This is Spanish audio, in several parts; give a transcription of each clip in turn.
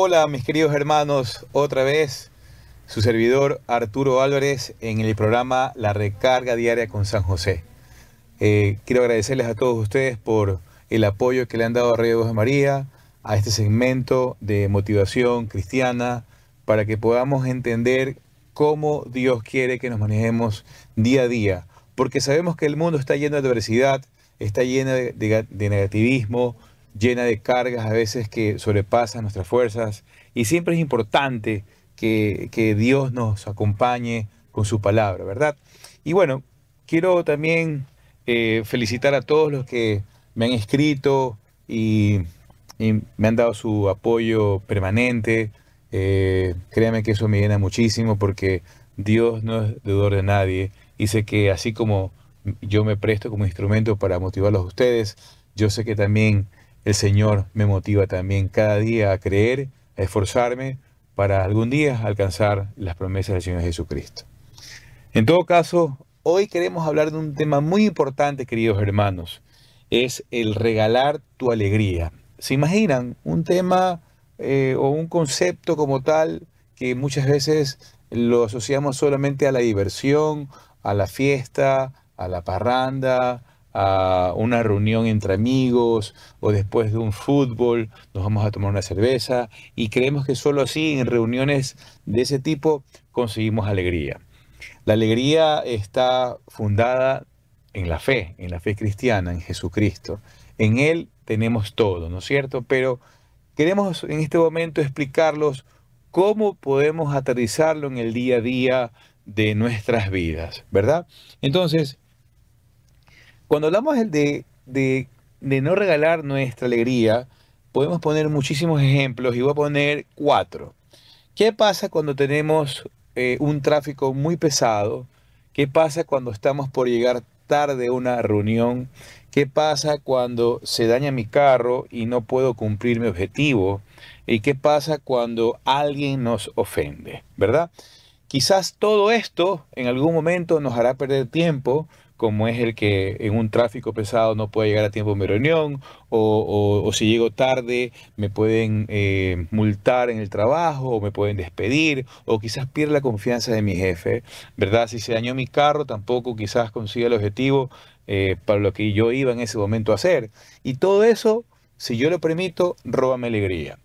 Hola mis queridos hermanos, otra vez su servidor Arturo Álvarez en el programa La Recarga Diaria con San José. Eh, quiero agradecerles a todos ustedes por el apoyo que le han dado a Radio de María, a este segmento de motivación cristiana, para que podamos entender cómo Dios quiere que nos manejemos día a día, porque sabemos que el mundo está lleno de adversidad, está lleno de negativismo, llena de cargas a veces que sobrepasan nuestras fuerzas y siempre es importante que, Dios nos acompañe con su palabra, ¿verdad? Y bueno, quiero también eh, felicitar a todos los que me han escrito y, me han dado su apoyo permanente. Eh, créanme que eso me llena muchísimo porque Dios no es deudor de nadie. y sé que así como yo me presto como instrumento para motivarlos a ustedes, yo sé que también el Señor me motiva también cada día a creer, a esforzarme para algún día alcanzar las promesas del Señor Jesucristo. En todo caso, hoy queremos hablar de un tema muy importante, queridos hermanos. Es el regalar tu alegría. ¿Se imaginan un tema eh, o un concepto como tal que muchas veces lo asociamos solamente a la diversión, a la fiesta, a la parranda, una reunión entre amigos o después de un fútbol, nos vamos a tomar una cerveza y creemos que solo así en reuniones de ese tipo conseguimos alegría. La alegría está fundada en la fe, en la fe cristiana, en Jesucristo. En Él tenemos todo, ¿no es cierto? Pero queremos en este momento explicarlos cómo podemos aterrizarlo en el día a día de nuestras vidas, ¿verdad? Entonces, cuando hablamos de, de, no regalar nuestra alegría, podemos poner muchísimos ejemplos y voy a poner cuatro. ¿Qué pasa cuando tenemos eh, un tráfico muy pesado? ¿Qué pasa cuando estamos por llegar tarde a una reunión? ¿Qué pasa cuando se daña mi carro y no puedo cumplir mi objetivo? ¿Y qué pasa cuando alguien nos ofende? ¿Verdad? Quizás todo esto en algún momento nos hará perder tiempo, como es el que en un tráfico pesado no puede llegar a tiempo a mi reunión, o, si llego tarde me pueden eh, multar en el trabajo, o me pueden despedir, o quizás pierda la confianza de mi jefe, ¿verdad? Si se dañó mi carro, tampoco quizás consiga el objetivo eh, para lo que yo iba en ese momento a hacer. Y todo eso, si yo lo permito, roba mi alegría.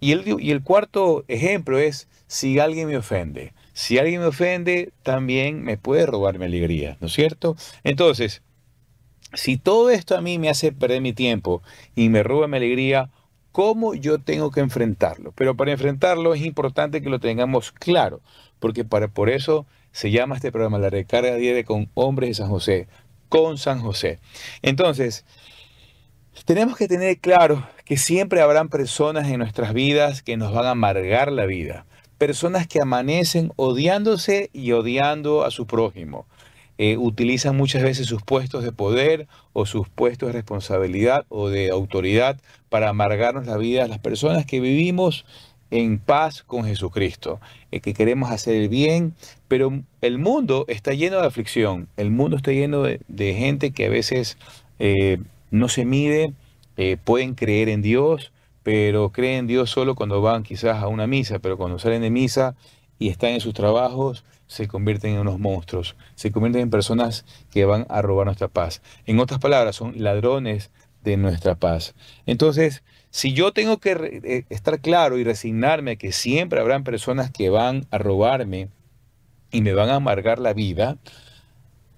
Y y el cuarto ejemplo es si alguien me ofende. Si alguien me ofende, también me puede robar mi alegría, ¿no es cierto? Entonces, si todo esto a mí me hace perder mi tiempo y me roba mi alegría, ¿cómo yo tengo que enfrentarlo? Pero para enfrentarlo es importante que lo tengamos claro, porque para, por eso se llama este programa La Recarga Diaria con Hombres de San José, con San José. Entonces, tenemos que tener claro que siempre habrán personas en nuestras vidas que nos van a amargar la vida personas que amanecen odiándose y odiando a su prójimo. Eh, utilizan muchas veces sus puestos de poder o sus puestos de responsabilidad o de autoridad para amargarnos la vida a las personas que vivimos en paz con Jesucristo, eh, que queremos hacer el bien, pero el mundo está lleno de aflicción, el mundo está lleno de, gente que a veces eh, no se mide, pueden creer en Dios, pero creen en Dios solo cuando van quizás a una misa, pero cuando salen de misa y están en sus trabajos, se convierten en unos monstruos, se convierten en personas que van a robar nuestra paz. En otras palabras, son ladrones de nuestra paz. Entonces, si yo tengo que eh, estar claro y resignarme a que siempre habrán personas que van a robarme y me van a amargar la vida,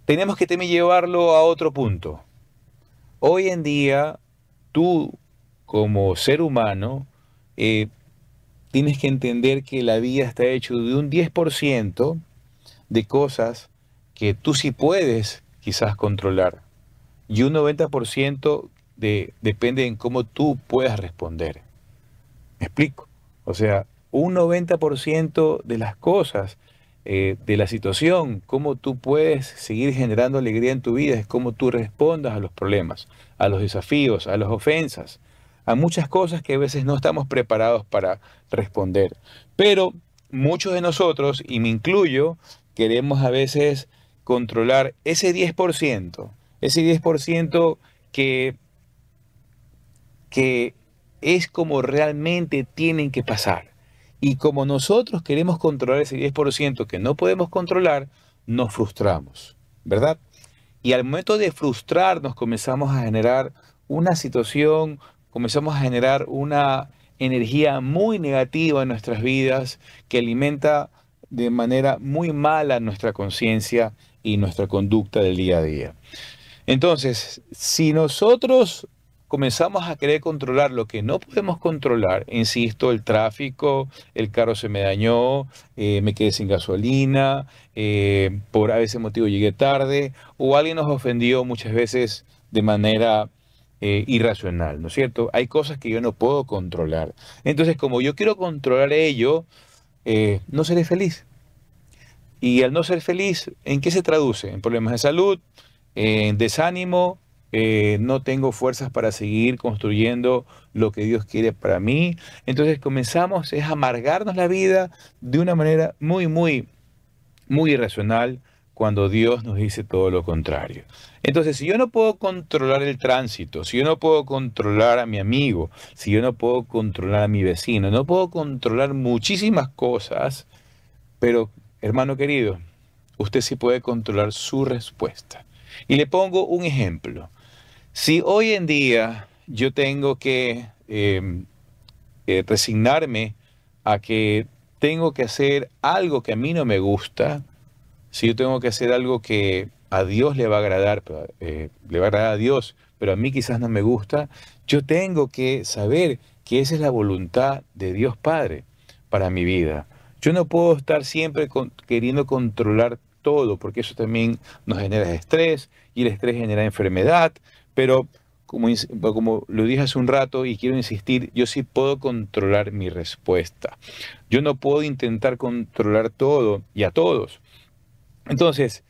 tenemos que temer llevarlo a otro punto. Hoy en día, tú como ser humano, eh, tienes que entender que la vida está hecha de un 10% de cosas que tú sí puedes quizás controlar y un 90% depende en cómo tú puedas responder. ¿Me explico? O sea, un 90% de las cosas, eh, de la situación, cómo tú puedes seguir generando alegría en tu vida, es cómo tú respondas a los problemas, a los desafíos, a las ofensas a muchas cosas que a veces no estamos preparados para responder. Pero muchos de nosotros, y me incluyo, queremos a veces controlar ese 10%, ese 10% que, que es como realmente tienen que pasar. Y como nosotros queremos controlar ese 10% que no podemos controlar, nos frustramos, ¿verdad? Y al momento de frustrarnos comenzamos a generar una situación comenzamos a generar una energía muy negativa en nuestras vidas que alimenta de manera muy mala nuestra conciencia y nuestra conducta del día a día. Entonces, si nosotros comenzamos a querer controlar lo que no podemos controlar, insisto, el tráfico, el carro se me dañó, eh, me quedé sin gasolina, eh, por ese motivo llegué tarde, o alguien nos ofendió muchas veces de manera eh, irracional, ¿no es cierto? Hay cosas que yo no puedo controlar. Entonces, como yo quiero controlar ello, eh, no seré feliz. Y al no ser feliz, ¿en qué se traduce? En problemas de salud, en desánimo, eh, no tengo fuerzas para seguir construyendo lo que Dios quiere para mí. Entonces comenzamos es amargarnos la vida de una manera muy, muy, muy irracional, cuando Dios nos dice todo lo contrario. Entonces, si yo no puedo controlar el tránsito, si yo no puedo controlar a mi amigo, si yo no puedo controlar a mi vecino, no puedo controlar muchísimas cosas, pero hermano querido, usted sí puede controlar su respuesta. Y le pongo un ejemplo. Si hoy en día yo tengo que em, eh, resignarme a que tengo que hacer algo que a mí no me gusta, si yo tengo que hacer algo que a Dios le va a agradar, eh, le va a agradar a Dios, pero a mí quizás no me gusta, yo tengo que saber que esa es la voluntad de Dios Padre para mi vida. Yo no puedo estar siempre queriendo controlar todo, porque eso también nos genera estrés y el estrés genera enfermedad, pero como, como, lo dije hace un rato y quiero insistir, yo sí puedo controlar mi respuesta. Yo no puedo intentar controlar todo y a todos, entonces,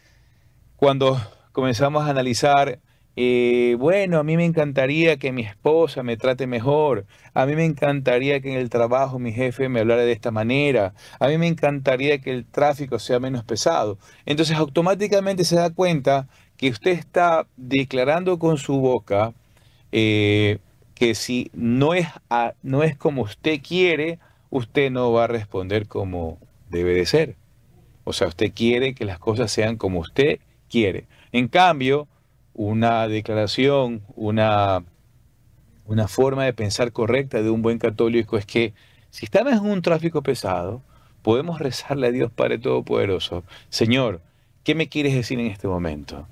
cuando comenzamos a analizar, eh, bueno, a mí me encantaría que mi esposa me trate mejor, a mí me encantaría que en el trabajo mi jefe me hablara de esta manera, a mí me encantaría que el tráfico sea menos pesado. Entonces automáticamente se da cuenta que usted está declarando con su boca eh, que si no es como usted quiere, usted no va a responder como debe de ser. O sea, usted quiere que las cosas sean como usted quiere. En cambio, una declaración, una, una forma de pensar correcta de un buen católico es que si estamos en un tráfico pesado, podemos rezarle a Dios Padre Todopoderoso, Señor, ¿qué me quieres decir en este momento?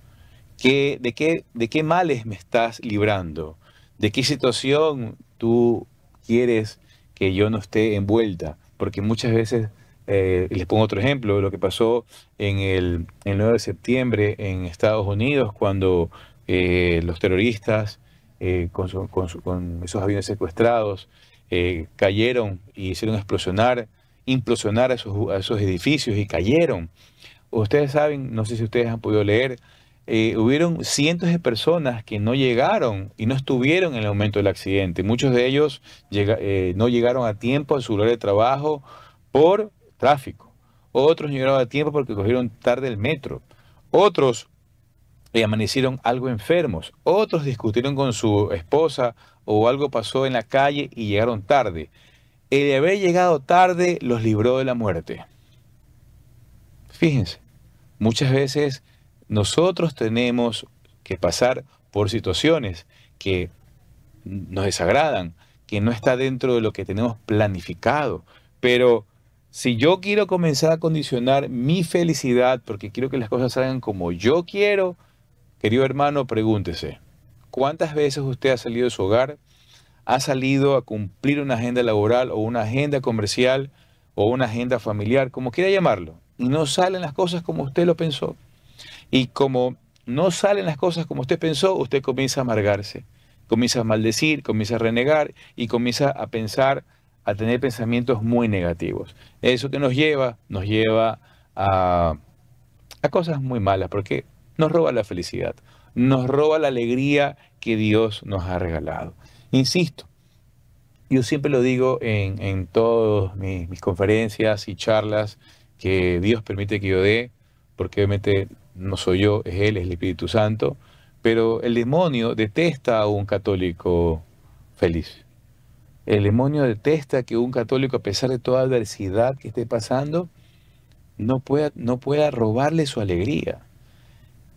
¿Qué, de, qué, ¿De qué males me estás librando? ¿De qué situación tú quieres que yo no esté envuelta? Porque muchas veces eh, les pongo otro ejemplo de lo que pasó en el, 9 de septiembre en Estados Unidos cuando eh, los terroristas eh, con, esos aviones secuestrados cayeron y hicieron explosionar, implosionar a esos, edificios y cayeron. Ustedes saben, no sé si ustedes han podido leer, eh, hubieron cientos de personas que no llegaron y no estuvieron en el momento del accidente. Muchos de ellos no llegaron a tiempo a su lugar de trabajo por tráfico. Otros llegaron a tiempo porque cogieron tarde el metro. Otros le eh, amanecieron algo enfermos. Otros discutieron con su esposa o algo pasó en la calle y llegaron tarde. El haber llegado tarde los libró de la muerte. Fíjense, muchas veces nosotros tenemos que pasar por situaciones que nos desagradan, que no está dentro de lo que tenemos planificado, pero si yo quiero comenzar a condicionar mi felicidad porque quiero que las cosas salgan como yo quiero, querido hermano, pregúntese, ¿cuántas veces usted ha salido de su hogar? ¿Ha salido a cumplir una agenda laboral o una agenda comercial o una agenda familiar, como quiera llamarlo? Y no salen las cosas como usted lo pensó. Y como no salen las cosas como usted pensó, usted comienza a amargarse, comienza a maldecir, comienza a renegar y comienza a pensar a tener pensamientos muy negativos. Eso que nos lleva, nos lleva a, cosas muy malas, porque nos roba la felicidad, nos roba la alegría que Dios nos ha regalado. Insisto, yo siempre lo digo en, en todas mis, mis conferencias y charlas que Dios permite que yo dé, porque obviamente no soy yo, es Él, es el Espíritu Santo, pero el demonio detesta a un católico feliz. El demonio detesta que un católico, a pesar de toda adversidad que esté pasando, no pueda, no pueda robarle su alegría.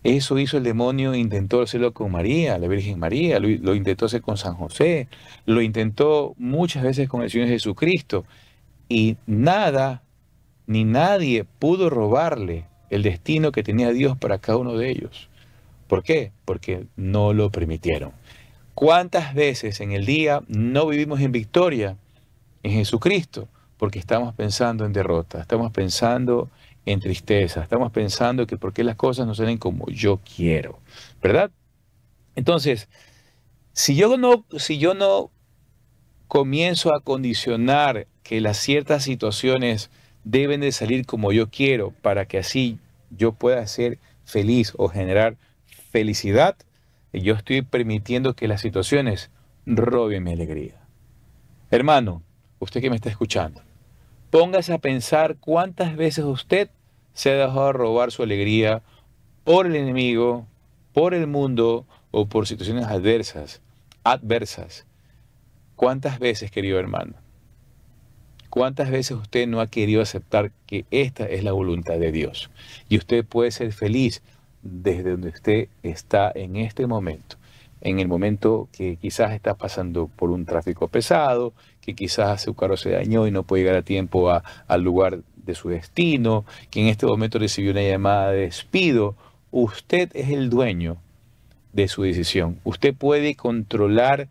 Eso hizo el demonio, intentó hacerlo con María, la Virgen María, lo, lo, intentó hacer con San José, lo intentó muchas veces con el Señor Jesucristo. Y nada, ni nadie pudo robarle el destino que tenía Dios para cada uno de ellos. ¿Por qué? Porque no lo permitieron. ¿Cuántas veces en el día no vivimos en victoria en Jesucristo? Porque estamos pensando en derrota, estamos pensando en tristeza, estamos pensando que porque las cosas no salen como yo quiero, ¿verdad? Entonces, si yo no, si yo no comienzo a condicionar que las ciertas situaciones deben de salir como yo quiero para que así yo pueda ser feliz o generar felicidad, yo estoy permitiendo que las situaciones roben mi alegría. Hermano, usted que me está escuchando, póngase a pensar cuántas veces usted se ha dejado robar su alegría por el enemigo, por el mundo o por situaciones adversas, adversas. ¿Cuántas veces, querido hermano? ¿Cuántas veces usted no ha querido aceptar que esta es la voluntad de Dios? Y usted puede ser feliz desde donde usted está en este momento, en el momento que quizás está pasando por un tráfico pesado, que quizás su carro se dañó y no puede llegar a tiempo al lugar de su destino, que en este momento recibió una llamada de despido, usted es el dueño de su decisión. Usted puede controlar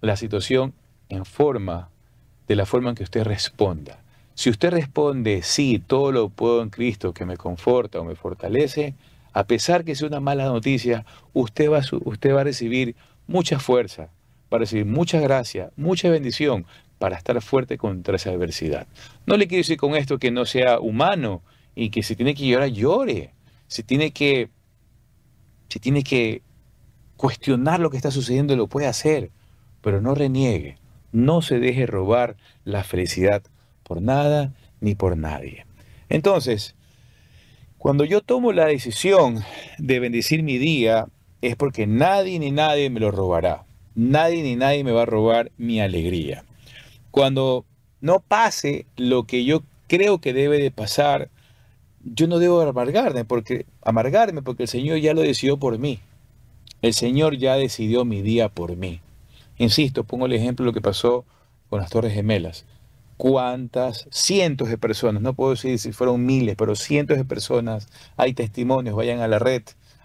la situación en forma, de la forma en que usted responda. Si usted responde, sí, todo lo puedo en Cristo que me conforta o me fortalece, a pesar que sea una mala noticia, usted va, a recibir mucha fuerza, va a recibir mucha gracia, mucha bendición para estar fuerte contra esa adversidad. No le quiero decir con esto que no sea humano y que si tiene que llorar, llore. Si tiene que, si tiene que cuestionar lo que está sucediendo, lo puede hacer, pero no reniegue. No se deje robar la felicidad por nada ni por nadie. Entonces, cuando yo tomo la decisión de bendecir mi día, es porque nadie ni nadie me lo robará. Nadie ni nadie me va a robar mi alegría. Cuando no pase lo que yo creo que debe de pasar, yo no debo amargarme porque, amargarme porque el Señor ya lo decidió por mí. El Señor ya decidió mi día por mí. Insisto, pongo el ejemplo de lo que pasó con las Torres Gemelas cuántas cientos de personas, no puedo decir si fueron miles, pero cientos de personas, hay testimonios, vayan a la red,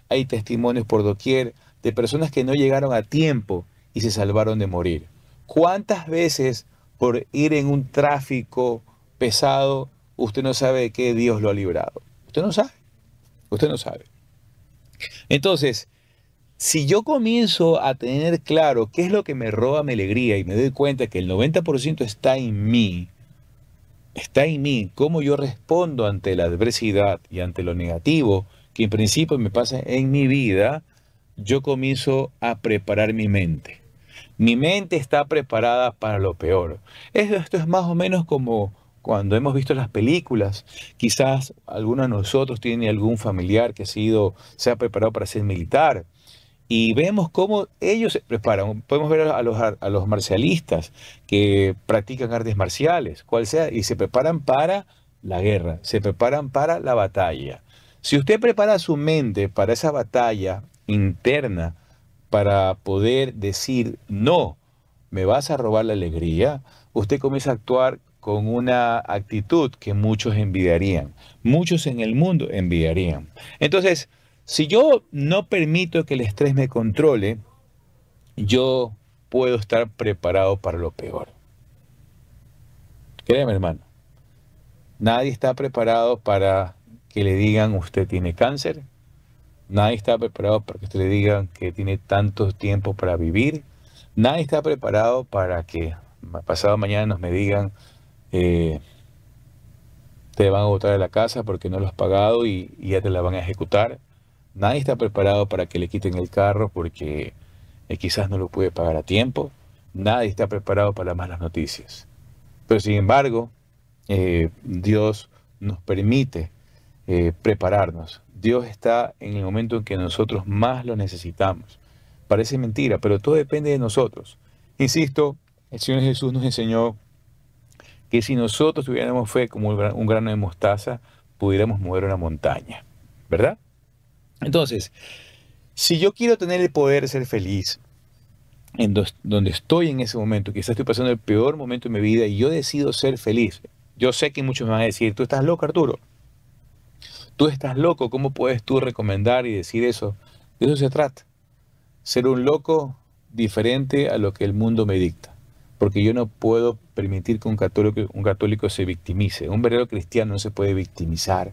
hay testimonios por doquier de personas que no llegaron a tiempo y se salvaron de morir. ¿Cuántas veces por ir en un tráfico pesado usted no sabe de qué Dios lo ha librado? Usted no sabe, usted no sabe. Entonces, si yo comienzo a tener claro qué es lo que me roba mi alegría y me doy cuenta que el 90% está en mí, está en mí, cómo yo respondo ante la adversidad y ante lo negativo que en principio me pasa en mi vida, yo comienzo a preparar mi mente. Mi mente está preparada para lo peor. Esto es más o menos como cuando hemos visto las películas, quizás alguno de nosotros tiene algún familiar que ha sido, se ha preparado para ser militar y vemos cómo ellos se preparan. Podemos ver a los, marcialistas que practican artes marciales, cual sea, y se preparan para la guerra, se preparan para la batalla. Si usted prepara su mente para esa batalla interna, para poder decir, no, me vas a robar la alegría, usted comienza a actuar con una actitud que muchos envidiarían, muchos en el mundo envidiarían. Entonces, si yo no permito que el estrés me controle, yo puedo estar preparado para lo peor. Créeme, hermano. Nadie está preparado para que le digan usted tiene cáncer. Nadie está preparado para que usted le digan que tiene tanto tiempo para vivir. Nadie está preparado para que pasado mañana nos me digan eh, te van a botar de la casa porque no lo has pagado y ya te la van a ejecutar. Nadie está preparado para que le quiten el carro porque eh, quizás no lo puede pagar a tiempo. Nadie está preparado para malas noticias. Pero sin embargo, eh, Dios nos permite eh, prepararnos. Dios está en el momento en que nosotros más lo necesitamos. Parece mentira, pero todo depende de nosotros. Insisto, el Señor Jesús nos enseñó que si nosotros tuviéramos fe como un grano de mostaza, pudiéramos mover una montaña, ¿verdad? Entonces, si yo quiero tener el poder de ser feliz, en donde estoy en ese momento, quizás estoy pasando el peor momento de mi vida y yo decido ser feliz. Yo sé que muchos me van a decir, tú estás loco, Arturo. Tú estás loco, ¿cómo puedes tú recomendar y decir eso? De eso se trata. Ser un loco diferente a lo que el mundo me dicta. Porque yo no puedo permitir que un católico, un católico se victimice. Un verdadero cristiano no se puede victimizar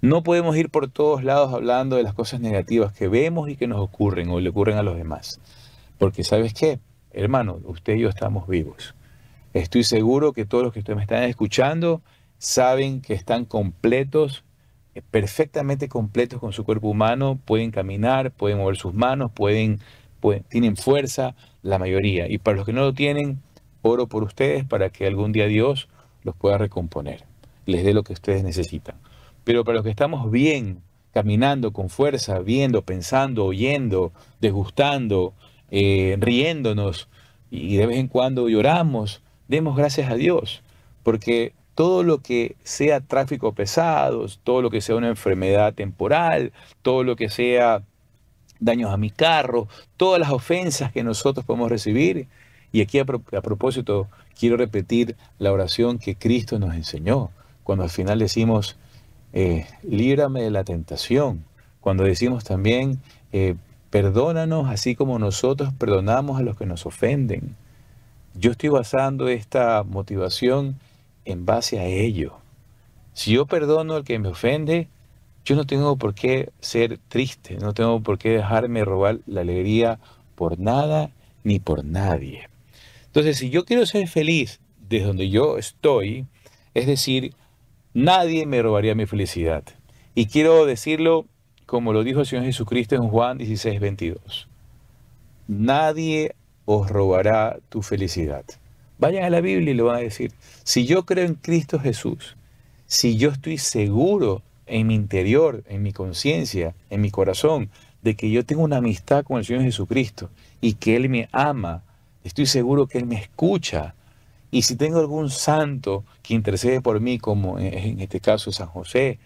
no podemos ir por todos lados hablando de las cosas negativas que vemos y que nos ocurren o le ocurren a los demás. Porque sabes qué, hermano, usted y yo estamos vivos. Estoy seguro que todos los que me están escuchando saben que están completos, eh, perfectamente completos con su cuerpo humano, pueden caminar, pueden mover sus manos, pueden, tienen fuerza, la mayoría. Y para los que no lo tienen, oro por ustedes para que algún día Dios los pueda recomponer, les dé lo que ustedes necesitan. Pero para los que estamos bien, caminando con fuerza, viendo, pensando, oyendo, desgustando, eh, riéndonos y de vez en cuando lloramos, demos gracias a Dios, porque todo lo que sea tráfico pesado, todo lo que sea una enfermedad temporal, todo lo que sea daños a mi carro, todas las ofensas que nosotros podemos recibir. Y aquí a propósito, quiero repetir la oración que Cristo nos enseñó, cuando al final decimos, eh, líbrame de la tentación. Cuando decimos también, eh, perdónanos así como nosotros perdonamos a los que nos ofenden. Yo estoy basando esta motivación en base a ello. Si yo perdono al que me ofende, yo no tengo por qué ser triste, no tengo por qué dejarme robar la alegría por nada ni por nadie. Entonces, si yo quiero ser feliz desde donde yo estoy, es decir, Nadie me robaría mi felicidad. Y quiero decirlo como lo dijo el Señor Jesucristo en Juan 16, 22. Nadie os robará tu felicidad. Vayan a la Biblia y lo van a decir. Si yo creo en Cristo Jesús, si yo estoy seguro en mi interior, en mi conciencia, en mi corazón, de que yo tengo una amistad con el Señor Jesucristo y que Él me ama, estoy seguro que Él me escucha, y si tengo algún santo que intercede por mí, como en este caso San José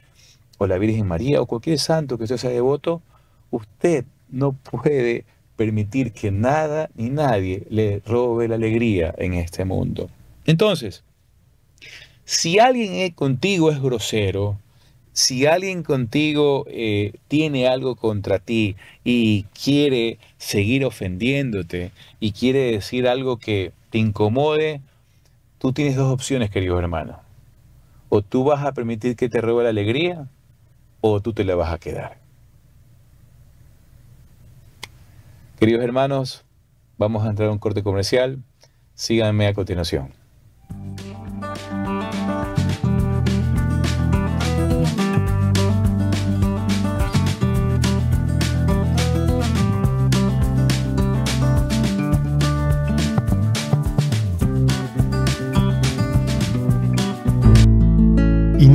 o la Virgen María o cualquier santo que sea devoto, usted no puede permitir que nada ni nadie le robe la alegría en este mundo. Entonces, si alguien contigo es grosero, si alguien contigo eh, tiene algo contra ti y quiere seguir ofendiéndote y quiere decir algo que te incomode, Tú tienes dos opciones, queridos hermanos. O tú vas a permitir que te robe la alegría o tú te la vas a quedar. Queridos hermanos, vamos a entrar a un corte comercial. Síganme a continuación.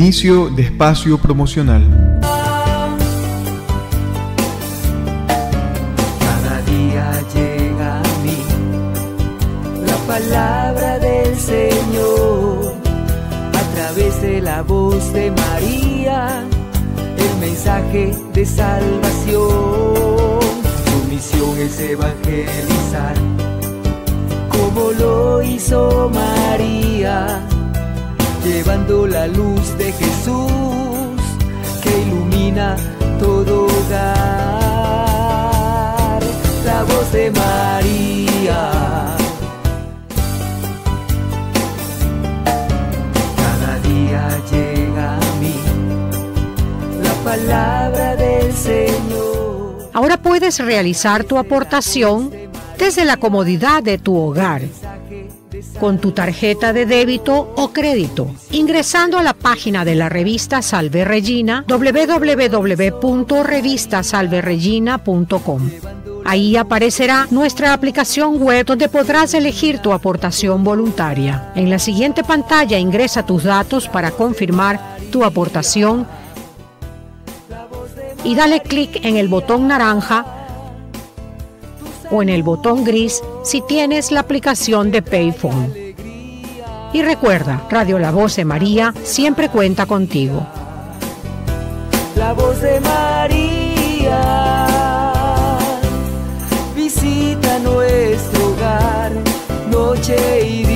Inicio de espacio promocional. Cada día llega a mí la palabra del Señor a través de la voz de María, el mensaje de salvación. Su misión es evangelizar, como lo hizo María llevando la luz de Jesús que ilumina todo hogar. La voz de María. Cada día llega a mí la palabra del Señor. Ahora puedes realizar tu aportación desde la comodidad de tu hogar con tu tarjeta de débito o crédito, ingresando a la página de la revista Salve Regina Ahí aparecerá nuestra aplicación web donde podrás elegir tu aportación voluntaria. En la siguiente pantalla ingresa tus datos para confirmar tu aportación y dale clic en el botón naranja o en el botón gris si tienes la aplicación de Payphone. Y recuerda, Radio La Voz de María siempre cuenta contigo. La voz de María visita nuestro hogar noche y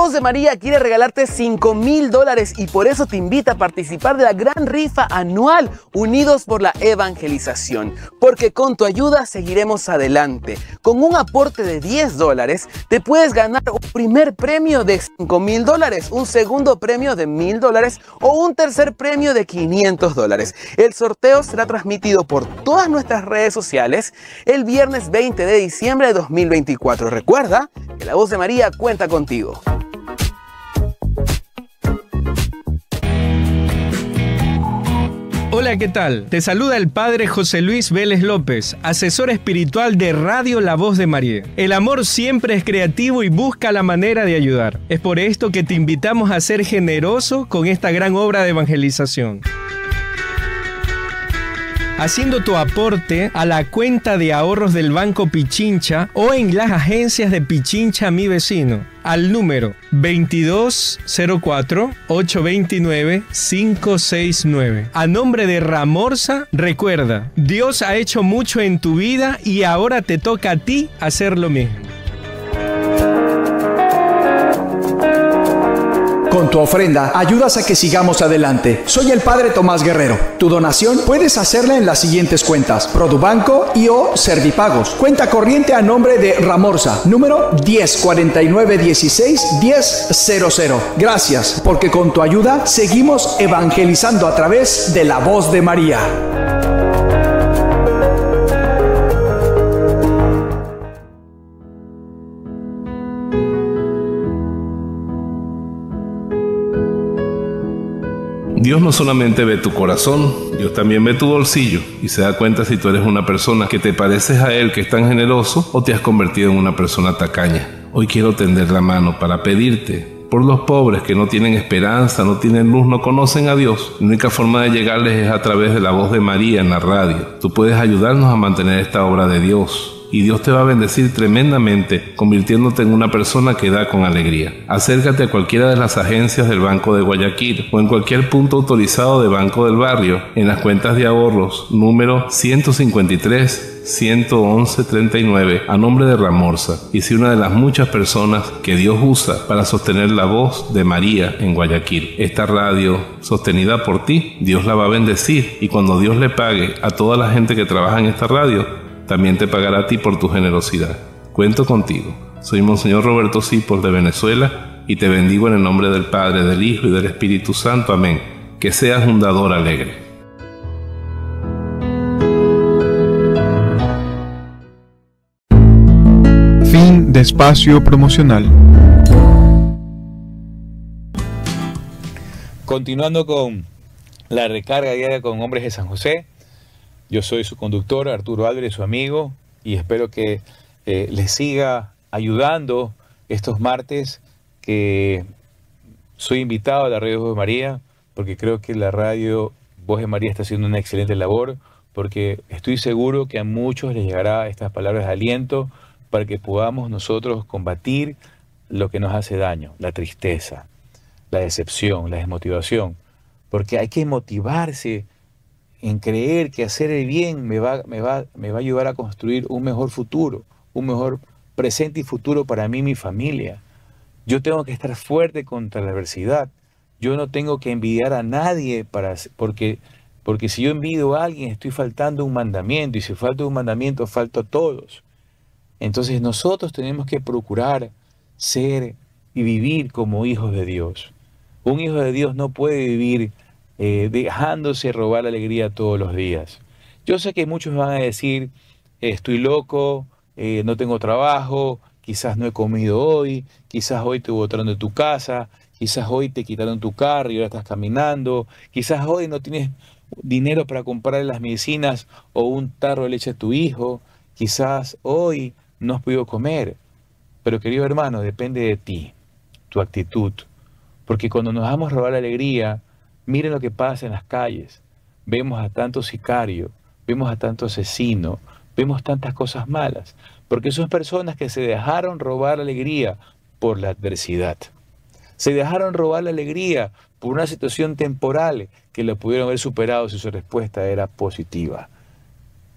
voz de María quiere regalarte $5,000 mil dólares y por eso te invita a participar de la gran rifa anual Unidos por la Evangelización. Porque con tu ayuda seguiremos adelante. Con un aporte de 10 dólares te puedes ganar un primer premio de $5,000 mil dólares, un segundo premio de mil dólares o un tercer premio de 500 dólares. El sorteo será transmitido por todas nuestras redes sociales el viernes 20 de diciembre de 2024. Recuerda que la voz de María cuenta contigo. Hola, ¿qué tal? Te saluda el Padre José Luis Vélez López, asesor espiritual de Radio La Voz de María. El amor siempre es creativo y busca la manera de ayudar. Es por esto que te invitamos a ser generoso con esta gran obra de evangelización haciendo tu aporte a la cuenta de ahorros del Banco Pichincha o en las agencias de Pichincha Mi Vecino al número 2204-829-569. A nombre de Ramorza, recuerda, Dios ha hecho mucho en tu vida y ahora te toca a ti hacer lo mismo. Con tu ofrenda ayudas a que sigamos adelante. Soy el Padre Tomás Guerrero. Tu donación puedes hacerla en las siguientes cuentas. Produbanco y o Servipagos. Cuenta corriente a nombre de Ramorza. Número 1049161000. Gracias, porque con tu ayuda seguimos evangelizando a través de la voz de María. Dios no solamente ve tu corazón, Dios también ve tu bolsillo y se da cuenta si tú eres una persona que te pareces a Él, que es tan generoso, o te has convertido en una persona tacaña. Hoy quiero tender la mano para pedirte por los pobres que no tienen esperanza, no tienen luz, no conocen a Dios. La única forma de llegarles es a través de la voz de María en la radio. Tú puedes ayudarnos a mantener esta obra de Dios y Dios te va a bendecir tremendamente, convirtiéndote en una persona que da con alegría. Acércate a cualquiera de las agencias del Banco de Guayaquil o en cualquier punto autorizado de Banco del Barrio en las cuentas de ahorros número 153 111-39 a nombre de Ramorza y si una de las muchas personas que Dios usa para sostener la voz de María en Guayaquil. Esta radio sostenida por ti, Dios la va a bendecir y cuando Dios le pague a toda la gente que trabaja en esta radio, también te pagará a ti por tu generosidad. Cuento contigo. Soy Monseñor Roberto Sipol de Venezuela y te bendigo en el nombre del Padre, del Hijo y del Espíritu Santo. Amén. Que seas un dador alegre. Fin de espacio promocional. Continuando con la recarga diaria con hombres de San José, yo soy su conductor, Arturo Álvarez, su amigo, y espero que eh, les siga ayudando estos martes que soy invitado a la radio Voz de María, porque creo que la radio Voz de María está haciendo una excelente labor, porque estoy seguro que a muchos les llegará estas palabras de aliento para que podamos nosotros combatir lo que nos hace daño, la tristeza, la decepción, la desmotivación, porque hay que motivarse en creer que hacer el bien me va, me me va a ayudar a construir un mejor futuro, un mejor presente y futuro para mí y mi familia. Yo tengo que estar fuerte contra la adversidad. Yo no tengo que envidiar a nadie para, porque, porque si yo envidio a alguien estoy faltando un mandamiento y si falta un mandamiento falto a todos. Entonces nosotros tenemos que procurar ser y vivir como hijos de Dios. Un hijo de Dios no puede vivir eh, dejándose robar la alegría todos los días. Yo sé que muchos van a decir, estoy loco, eh, no tengo trabajo, quizás no he comido hoy, quizás hoy te botaron de tu casa, quizás hoy te quitaron tu carro y ahora estás caminando, quizás hoy no tienes dinero para comprar las medicinas o un tarro de leche a tu hijo, quizás hoy no has podido comer. Pero querido hermano, depende de ti, tu actitud, porque cuando nos a robar la alegría, Miren lo que pasa en las calles. Vemos a tanto sicario, vemos a tanto asesino, vemos tantas cosas malas, porque son personas que se dejaron robar la alegría por la adversidad. Se dejaron robar la alegría por una situación temporal que lo pudieron haber superado si su respuesta era positiva.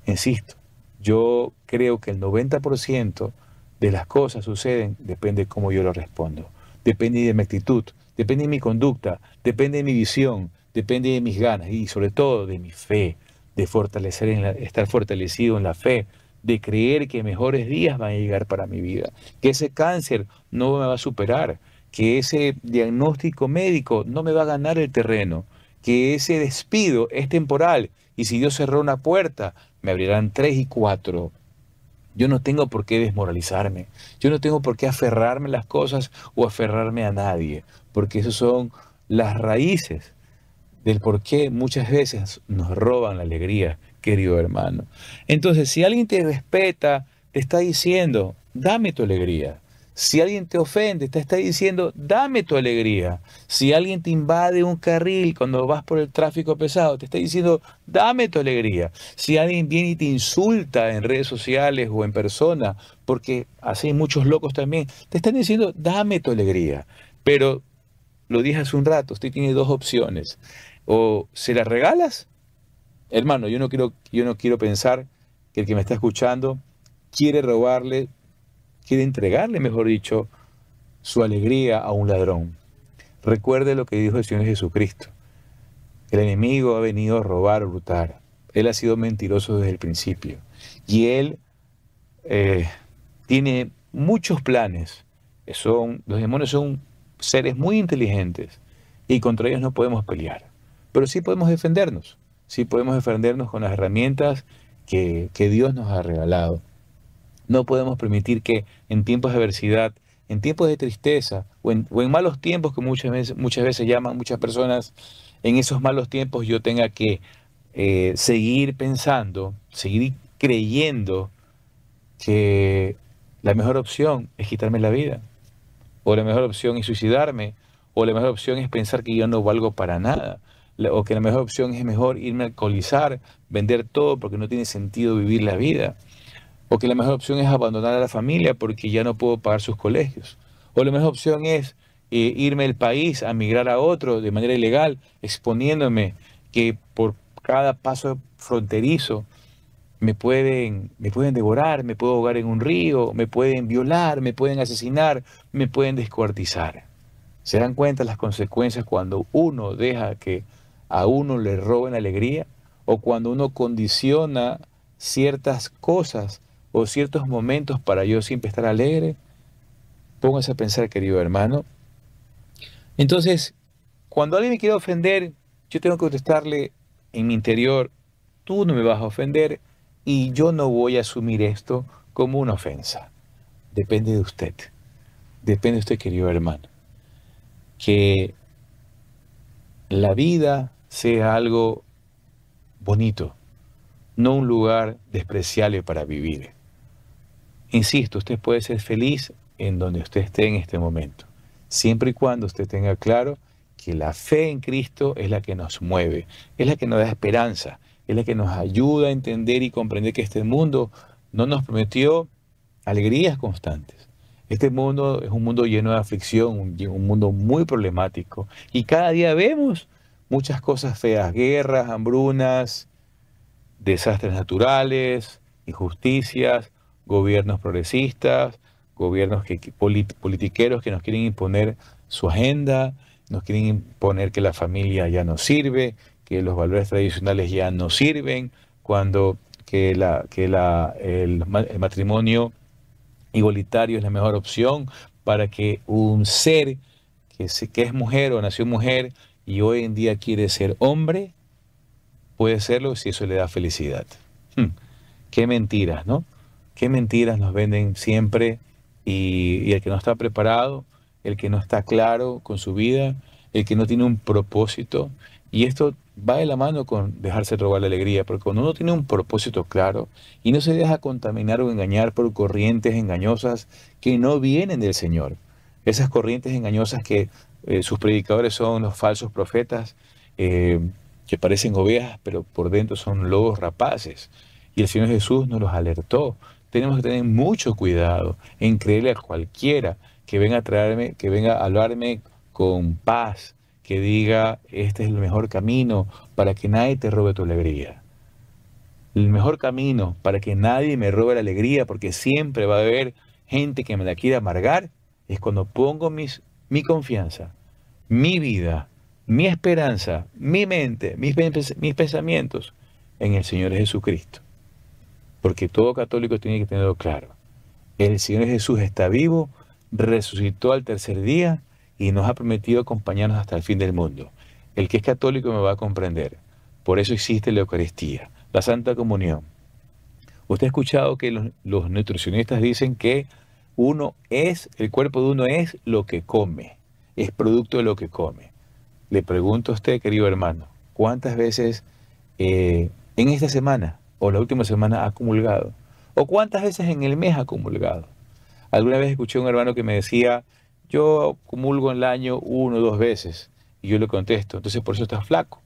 Insisto, yo creo que el 90% de las cosas suceden, depende de cómo yo lo respondo, depende de mi actitud, depende de mi conducta, depende de mi visión, depende de mis ganas y sobre todo de mi fe, de fortalecer en estar fortalecido en la fe, de creer que mejores días van a llegar para mi vida, que ese cáncer no me va a superar, que ese diagnóstico médico no me va a ganar el terreno, que ese despido es temporal y si Dios cerró una puerta, me abrirán tres y cuatro yo no tengo por qué desmoralizarme. Yo no tengo por qué aferrarme a las cosas o aferrarme a nadie, porque esas son las raíces del por qué muchas veces nos roban la alegría, querido hermano. Entonces, si alguien te respeta, te está diciendo, dame tu alegría, si alguien te ofende, te está diciendo, dame tu alegría. Si alguien te invade un carril cuando vas por el tráfico pesado, te está diciendo, dame tu alegría. Si alguien viene y te insulta en redes sociales o en persona, porque así hay muchos locos también, te están diciendo, dame tu alegría. Pero, lo dije hace un rato, usted tiene dos opciones. O se las regalas. Hermano, yo no quiero, yo no quiero pensar que el que me está escuchando quiere robarle quiere entregarle, mejor dicho, su alegría a un ladrón. Recuerde lo que dijo el Señor Jesucristo. El enemigo ha venido a robar, a hurtar. Él ha sido mentiroso desde el principio. Y él eh, tiene muchos planes. Son, los demonios son seres muy inteligentes y contra ellos no podemos pelear. Pero sí podemos defendernos. Sí podemos defendernos con las herramientas que, que Dios nos ha regalado. No podemos permitir que en tiempos de adversidad, en tiempos de tristeza o en, malos tiempos que muchas veces, muchas veces llaman muchas personas, en esos malos tiempos yo tenga que eh, seguir pensando, seguir creyendo que la mejor opción es quitarme la vida, o la mejor opción es suicidarme, o la mejor opción es pensar que yo no valgo para nada, o que la mejor opción es mejor irme a alcoholizar, vender todo porque no tiene sentido vivir la vida. O que la mejor opción es abandonar a la familia porque ya no puedo pagar sus colegios. O la mejor opción es eh, irme del país a migrar a otro de manera ilegal, exponiéndome que por cada paso fronterizo me pueden, me pueden devorar, me puedo ahogar en un río, me pueden violar, me pueden asesinar, me pueden descuartizar. ¿Se dan cuenta las consecuencias cuando uno deja que a uno le roben alegría o cuando uno condiciona ciertas cosas o ciertos momentos para yo siempre estar alegre? Póngase a pensar, querido hermano. Entonces, cuando alguien me quiere ofender, yo tengo que contestarle en mi interior, tú no me vas a ofender y yo no voy a asumir esto como una ofensa. Depende de usted. Depende de usted, querido hermano. Que la vida sea algo bonito, no un lugar despreciable para vivir. Insisto, usted puede ser feliz en donde usted esté en este momento, siempre y cuando usted tenga claro que la fe en Cristo es la que nos mueve, es la que nos da esperanza, es la que nos ayuda a entender y comprender que este mundo no nos prometió alegrías constantes. Este mundo es un mundo lleno de aflicción, un, mundo muy problemático y cada día vemos muchas cosas feas, guerras, hambrunas, desastres naturales, injusticias, gobiernos progresistas, gobiernos que, politiqueros que nos quieren imponer su agenda, nos quieren imponer que la familia ya no sirve, que los valores tradicionales ya no sirven, cuando que, la, que la, el, matrimonio igualitario es la mejor opción para que un ser que, se, que es mujer o nació mujer y hoy en día quiere ser hombre, puede serlo si eso le da felicidad. Hmm, qué mentiras, ¿no? qué mentiras nos venden siempre y, el que no está preparado, el que no está claro con su vida, el que no tiene un propósito. Y esto va de la mano con dejarse robar la alegría, porque cuando uno tiene un propósito claro y no se deja contaminar o engañar por corrientes engañosas que no vienen del Señor, esas corrientes engañosas que eh, sus predicadores son los falsos profetas, eh, que parecen ovejas, pero por dentro son lobos rapaces. Y el Señor Jesús nos los alertó tenemos que tener mucho cuidado en creerle a cualquiera que venga a traerme, que venga a hablarme con paz, que diga, este es el mejor camino para que nadie te robe tu alegría. El mejor camino para que nadie me robe la alegría, porque siempre va a haber gente que me la quiera amargar, es cuando pongo mis, mi confianza, mi vida, mi esperanza, mi mente, mis pensamientos en el Señor Jesucristo porque todo católico tiene que tenerlo claro. El Señor Jesús está vivo, resucitó al tercer día y nos ha prometido acompañarnos hasta el fin del mundo. El que es católico me va a comprender. Por eso existe la Eucaristía, la Santa Comunión. Usted ha escuchado que los, nutricionistas dicen que uno es, el cuerpo de uno es lo que come, es producto de lo que come. Le pregunto a usted, querido hermano, ¿cuántas veces eh, en esta semana o la última semana ha comulgado? ¿O cuántas veces en el mes ha comulgado? Alguna vez escuché a un hermano que me decía, yo comulgo en el año uno o dos veces. Y yo le contesto, entonces por eso estás flaco.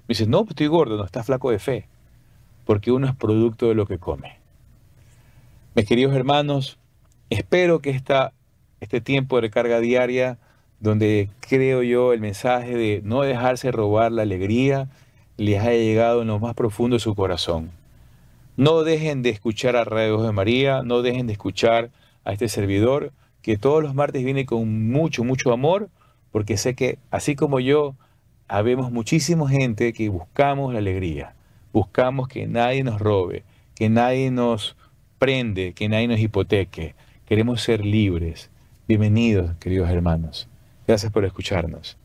Me dice, no, estoy gordo, no, estás flaco de fe. Porque uno es producto de lo que come. Mis queridos hermanos, espero que esta, este tiempo de recarga diaria, donde creo yo el mensaje de no dejarse robar la alegría, les haya llegado en lo más profundo de su corazón. No dejen de escuchar a Radio de María, no dejen de escuchar a este servidor, que todos los martes viene con mucho, mucho amor, porque sé que así como yo, habemos muchísima gente que buscamos la alegría, buscamos que nadie nos robe, que nadie nos prende, que nadie nos hipoteque. Queremos ser libres. Bienvenidos, queridos hermanos. Gracias por escucharnos.